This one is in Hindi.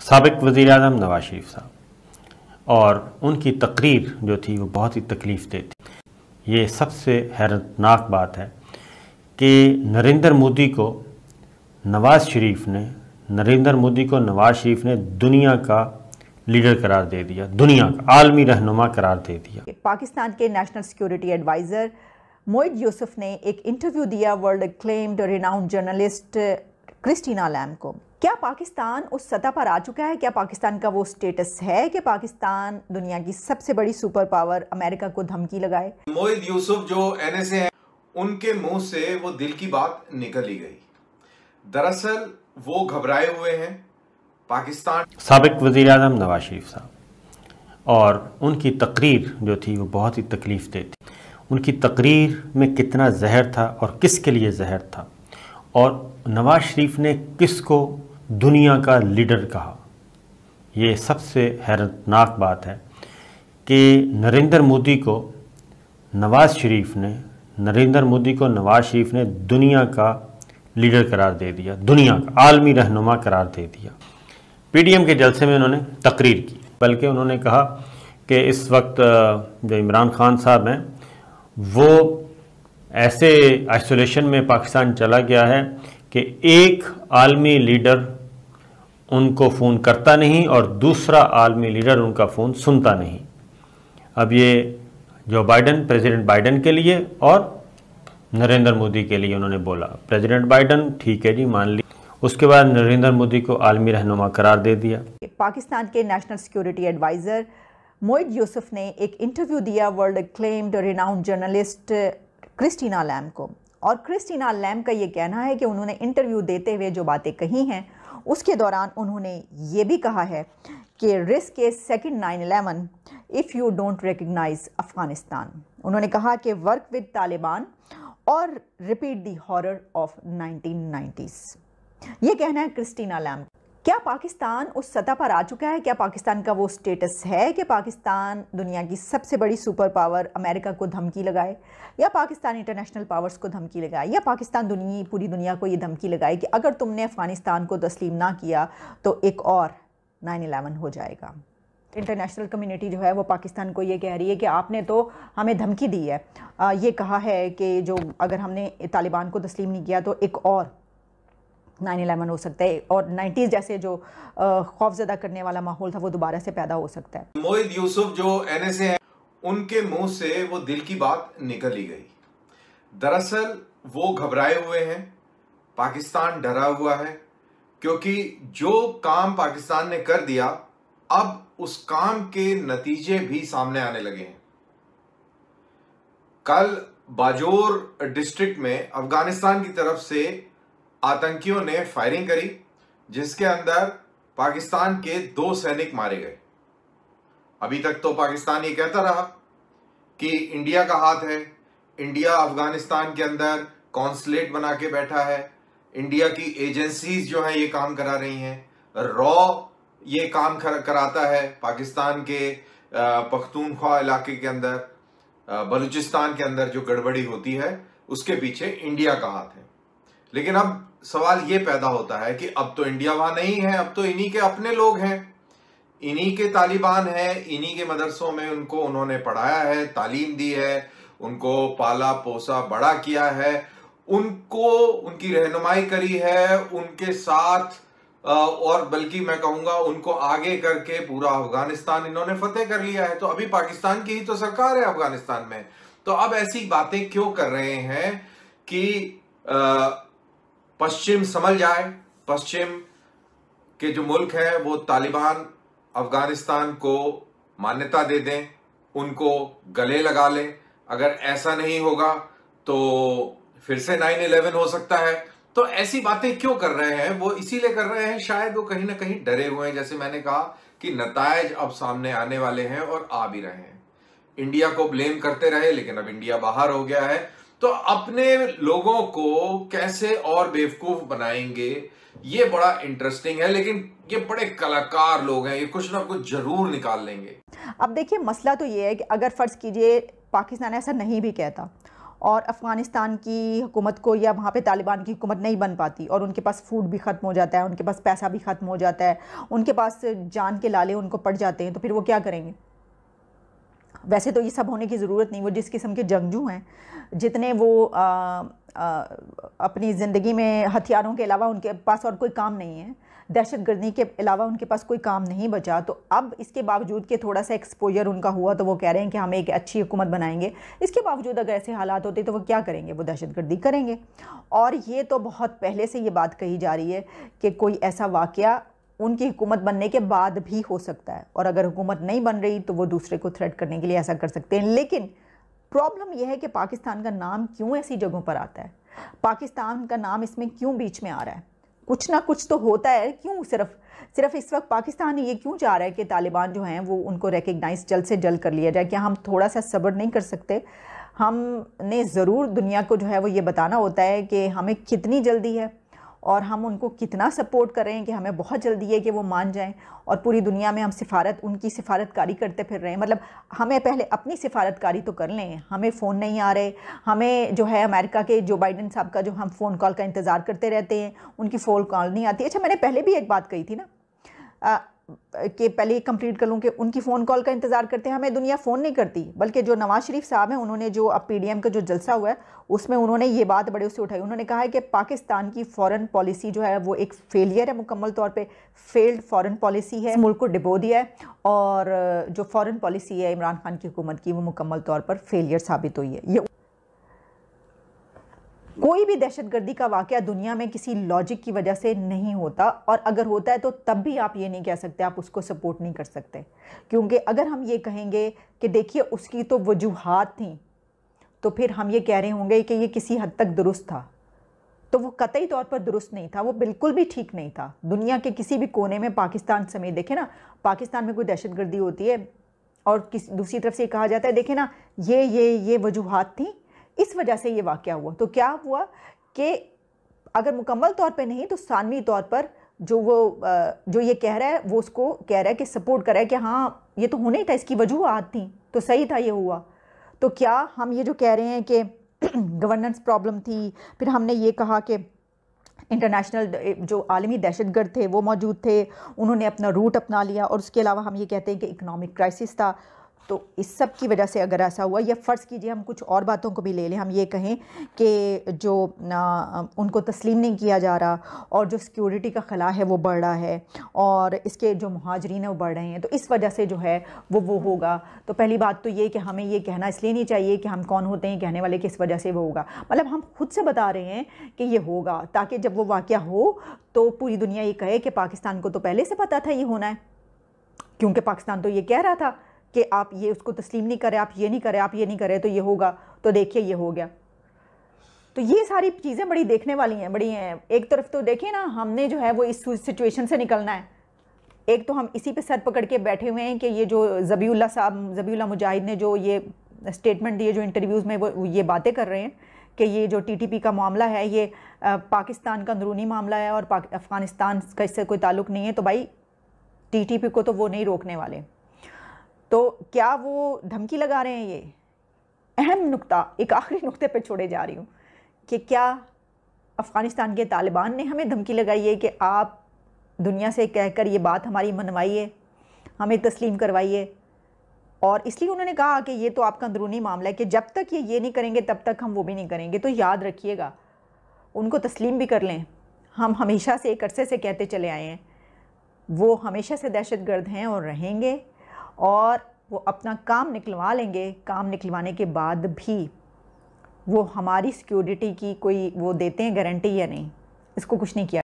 सबक वज़ी अजम नवाज शरीफ साहब और उनकी तकरीर जो थी वो बहुत ही तकलीफ़ दे थी ये सबसे हैरतनाक बात है कि नरेंद्र मोदी को नवाज़ शरीफ ने नरेंद्र मोदी को नवाज़ शरीफ ने दुनिया का लीडर करार दे दिया दुनिया का आलमी रहनुमा करार दे दिया पाकिस्तान के national security adviser Moeed Yusuf ने एक इंटरव्यू दिया world claimed renowned journalist Christina Lamb को क्या पाकिस्तान उस सतह पर आ चुका है क्या पाकिस्तान का वो स्टेटस है कि पाकिस्तान दुनिया की सबसे बड़ी सुपर पावर अमेरिका को धमकी लगाए मोहित यूसुफ जो एनएसए है उनके मुंह से वो दिल की बात निकल ही गई दरअसल वो घबराए हुए हैं पाकिस्तान सबक वजीर अजम नवाज शरीफ साहब और उनकी तकरीर जो थी वो बहुत ही तकलीफ़ दे थी उनकी तकरीर में कितना जहर था और किसके लिए जहर था और नवाज शरीफ ने किसको दुनिया का लीडर कहा ये सबसे हैरतनाक बात है कि नरेंद्र मोदी को नवाज़ शरीफ ने नरेंद्र मोदी को नवाज़ शरीफ ने दुनिया का लीडर करार दे दिया दुनिया का आलमी रहनुमा करार दे दिया पीडीएम के जलसे में उन्होंने तकरीर की बल्कि उन्होंने कहा कि इस वक्त जो इमरान खान साहब हैं वो ऐसे आइसोलेशन में पाकिस्तान चला गया है कि एक आलमी लीडर उनको फ़ोन करता नहीं और दूसरा आलमी लीडर उनका फ़ोन सुनता नहीं अब ये जो बाइडन प्रेसिडेंट बाइडन के लिए और नरेंद्र मोदी के लिए उन्होंने बोला प्रेसिडेंट बाइडन ठीक है जी मान ली उसके बाद नरेंद्र मोदी को आलमी रहनुमा करार दे दिया पाकिस्तान के national security adviser Moeed Yusuf ने एक इंटरव्यू दिया world claimed renowned journalist Christina Lamb को और क्रिस्टीना लैम का ये कहना है कि उन्होंने इंटरव्यू देते हुए जो बातें कही हैं उसके दौरान उन्होंने ये भी कहा है कि रिस्क के second nine eleven if you don't recognise Afghanistan उन्होंने कहा कि वर्क विद तालिबान और repeat the horror of nineties ये कहना है क्रिस्टीना लैम क्या पाकिस्तान उस सतह पर आ चुका है क्या पाकिस्तान का वो स्टेटस है कि पाकिस्तान दुनिया की सबसे बड़ी सुपर पावर अमेरिका को धमकी लगाए या पाकिस्तान इंटरनेशनल पावर्स को धमकी लगाए या पाकिस्तान दुनिया पूरी दुनिया को ये धमकी लगाए कि अगर तुमने अफ़गानिस्तान को तस्लीम ना किया तो एक और नाइन एलेवन हो जाएगा इंटरनेशनल कम्युनिटी जो है वो पाकिस्तान को ये कह रही है कि आपने तो हमें धमकी दी है आ, ये कहा है कि जो अगर हमने तालिबान को तस्लीम नहीं किया तो एक और नाइन इलेवन हो सकता है और नाइन्टीज़ जैसे जो खौफजदा करने वाला माहौल था वो दोबारा से पैदा हो सकता है मोहित यूसुफ जो एन एस ए उनके मुंह से वो दिल की बात निकल ही गई दरअसल वो घबराए हुए हैं पाकिस्तान डरा हुआ है क्योंकि जो काम पाकिस्तान ने कर दिया अब उस काम के नतीजे भी सामने आने लगे हैं कल बाजोर डिस्ट्रिक्ट में अफगानिस्तान की तरफ से आतंकियों ने फायरिंग करी जिसके अंदर पाकिस्तान के दो सैनिक मारे गए अभी तक तो पाकिस्तान ये कहता रहा कि इंडिया का हाथ है इंडिया अफगानिस्तान के अंदर कॉन्सलेट बना के बैठा है इंडिया की एजेंसीज जो हैं ये काम करा रही हैं रॉ ये काम कराता है पाकिस्तान के पख्तूनख्वा इलाके के अंदर बलूचिस्तान के अंदर जो गड़बड़ी होती है उसके पीछे इंडिया का हाथ है लेकिन अब सवाल यह पैदा होता है कि अब तो इंडिया वहां नहीं है अब तो इन्हीं के अपने लोग हैं इन्हीं के तालिबान हैं इन्हीं के मदरसों में उनको उन्होंने पढ़ाया है तालीम दी है उनको पाला पोसा बड़ा किया है उनको उनकी रहनुमाई करी है उनके साथ और बल्कि मैं कहूंगा उनको आगे करके पूरा अफगानिस्तान इन्होंने फतेह कर लिया है तो अभी पाकिस्तान की ही तो सरकार है अफगानिस्तान में तो अब ऐसी बातें क्यों कर रहे हैं कि पश्चिम समझ जाए पश्चिम के जो मुल्क है वो तालिबान अफगानिस्तान को मान्यता दे दें उनको गले लगा लें अगर ऐसा नहीं होगा तो फिर से नाइन इलेवन हो सकता है तो ऐसी बातें क्यों कर रहे हैं वो इसीलिए कर रहे हैं शायद वो कहीं ना कहीं डरे हुए हैं जैसे मैंने कहा कि नतज अब सामने आने वाले हैं और आ भी रहे हैं इंडिया को ब्लेम करते रहे लेकिन अब इंडिया बाहर हो गया है तो अपने लोगों को कैसे और बेवकूफ बनाएंगे ये बड़ा इंटरेस्टिंग है लेकिन ये बड़े कलाकार लोग हैं ये कुछ ना कुछ जरूर निकाल लेंगे अब देखिए मसला तो ये है कि अगर फ़र्ज़ कीजिए पाकिस्तान ऐसा नहीं भी कहता और अफ़गानिस्तान की हुकूमत को या वहाँ पे तालिबान की हुकूमत नहीं बन पाती और उनके पास फूड भी ख़त्म हो जाता है उनके पास पैसा भी ख़त्म हो जाता है उनके पास जान के लाले उनको पड़ जाते हैं तो फिर वो क्या करेंगे वैसे तो ये सब होने की ज़रूरत नहीं वो जिस किस्म के जंगजू हैं जितने वो आ, आ, अपनी ज़िंदगी में हथियारों के अलावा उनके पास और कोई काम नहीं है दहशत गर्दी के अलावा उनके पास कोई काम नहीं बचा तो अब इसके बावजूद के थोड़ा सा एक्सपोजर उनका हुआ तो वो कह रहे हैं कि हम एक अच्छी हुकूमत बनाएंगे इसके बावजूद अगर ऐसे हालात होते तो वो क्या करेंगे वो दहशत गर्दी करेंगे और ये तो बहुत पहले से ये बात कही जा रही है कि कोई ऐसा वाक़ उनकी हुकूमत बनने के बाद भी हो सकता है और अगर हुकूमत नहीं बन रही तो वो दूसरे को थ्रेट करने के लिए ऐसा कर सकते हैं लेकिन प्रॉब्लम यह है कि पाकिस्तान का नाम क्यों ऐसी जगहों पर आता है पाकिस्तान का नाम इसमें क्यों बीच में आ रहा है कुछ ना कुछ तो होता है क्यों सिर्फ सिर्फ इस वक्त पाकिस्तान ये क्यों चाह रहा है कि तालिबान जो हैं वो उनको रिकगनाइज जल्द से जल्द कर लिया जाए क्या हम थोड़ा सा सब्र नहीं कर सकते हमने ज़रूर दुनिया को जो है वो ये बताना होता है कि हमें कितनी जल्दी है और हम उनको कितना सपोर्ट कर रहे हैं कि हमें बहुत जल्दी है कि वो मान जाएं और पूरी दुनिया में हम सिफारत उनकी सिफारतकारी करते फिर रहे हैं मतलब हमें पहले अपनी सिफारतकारी तो कर लें हमें फ़ोन नहीं आ रहे हमें जो है अमेरिका के जो बाइडन साहब का जो हम फ़ोन कॉल का इंतज़ार करते रहते हैं उनकी फ़ोन कॉल नहीं आती अच्छा मैंने पहले भी एक बात कही थी ना के पहले कंप्लीट कर लूँ कि उनकी फ़ोन कॉल का इंतज़ार करते हैं हमें दुनिया फ़ोन नहीं करती बल्कि जो नवाज़ शरीफ साहब हैं उन्होंने जो अब एम का जो जलसा हुआ है उसमें उन्होंने ये बात बड़े उससे उठाई उन्होंने कहा है कि पाकिस्तान की फ़ॉरन पॉलिसी जो है वो एक फेलियर है मुकम्मल तौर पर फेल्ड फ़ॉरन पॉलिसी है मुल्क को डिबो दिया है और जो फ़ॉरन पॉलिसी है इमरान खान की हुकूमत की वो मुकम्मल तौर पर फेलियर साबित हुई है ये कोई भी दहशतगर्दी का वाक़ दुनिया में किसी लॉजिक की वजह से नहीं होता और अगर होता है तो तब भी आप ये नहीं कह सकते आप उसको सपोर्ट नहीं कर सकते क्योंकि अगर हम ये कहेंगे कि देखिए उसकी तो वजूहत थी तो फिर हम ये कह रहे होंगे कि ये किसी हद तक दुरुस्त था तो वो कतई तौर पर दुरुस्त नहीं था वो बिल्कुल भी ठीक नहीं था दुनिया के किसी भी कोने में पाकिस्तान समेत देखे ना पाकिस्तान में कोई दहशतगर्दी होती है और किस दूसरी तरफ से कहा जाता है देखे ना ये ये ये वजूहत थी इस वजह से ये वाक़ हुआ तो क्या हुआ कि अगर मुकम्मल तौर पर नहीं तो सानवी तौर पर जो वो जो ये कह रहा है वो उसको कह रहा है कि सपोर्ट कर रहा है कि हाँ ये तो होने ही था इसकी वजूहत थी तो सही था ये हुआ तो क्या हम ये जो कह रहे हैं कि गवर्नेंस प्रॉब्लम थी फिर हमने ये कहा कि इंटरनेशनल जो आलमी दहशतगर्द थे वो मौजूद थे उन्होंने अपना रूट अपना लिया और उसके अलावा हम ये कहते हैं कि इकनॉमिक क्राइसिस था तो इस सब की वजह से अगर ऐसा हुआ या फ़र्ज़ कीजिए हम कुछ और बातों को भी ले लें हम ये कहें कि जो उनको तस्लीम नहीं किया जा रहा और जो सिक्योरिटी का खला है वो बढ़ रहा है और इसके जो महाजरीन है वो बढ़ रहे हैं तो इस वजह से जो है वो वो होगा तो पहली बात तो ये कि हमें ये कहना इसलिए नहीं चाहिए कि हम कौन होते हैं कहने वाले कि इस वजह से वो होगा मतलब हम खुद से बता रहे हैं कि ये होगा ताकि जब वो वाक़ हो तो पूरी दुनिया ये कहे कि पाकिस्तान को तो पहले से पता था ये होना है क्योंकि पाकिस्तान तो ये कह रहा था कि आप ये उसको तस्लीम नहीं करें आप ये नहीं करें आप ये नहीं करें तो ये होगा तो देखिए ये हो गया तो ये सारी चीज़ें बड़ी देखने वाली हैं बड़ी हैं एक तरफ तो देखिए ना हमने जो है वो इस सिचुएशन से निकलना है एक तो हम इसी पे सर पकड़ के बैठे हुए हैं कि ये जो जबीउल्ला साहब जबीउल्ला मुजाहिद ने जो ये स्टेटमेंट दिए जो इंटरव्यूज़ में वो ये बातें कर रहे हैं कि ये जो टीटीपी का मामला है ये पाकिस्तान का अंदरूनी मामला है और अफ़गानिस्तान का इससे कोई ताल्लुक नहीं है तो भाई टीटीपी को तो वो नहीं रोकने वाले तो क्या वो धमकी लगा रहे हैं ये अहम नुक्ता एक आखिरी नुक्ते पर छोड़े जा रही हूँ कि क्या अफ़गानिस्तान के तालिबान ने हमें धमकी लगाई है कि आप दुनिया से कहकर ये बात हमारी मनवाइए हमें तस्लीम करवाइए और इसलिए उन्होंने कहा कि ये तो आपका अंदरूनी मामला है कि जब तक ये ये नहीं करेंगे तब तक हम वो भी नहीं करेंगे तो याद रखिएगा उनको तस्लीम भी कर लें हम हमेशा से एक अरसे से कहते चले आए हैं वो हमेशा से दहशतगर्द हैं और रहेंगे और वो अपना काम निकलवा लेंगे काम निकलवाने के बाद भी वो हमारी सिक्योरिटी की कोई वो देते हैं गारंटी या नहीं इसको कुछ नहीं किया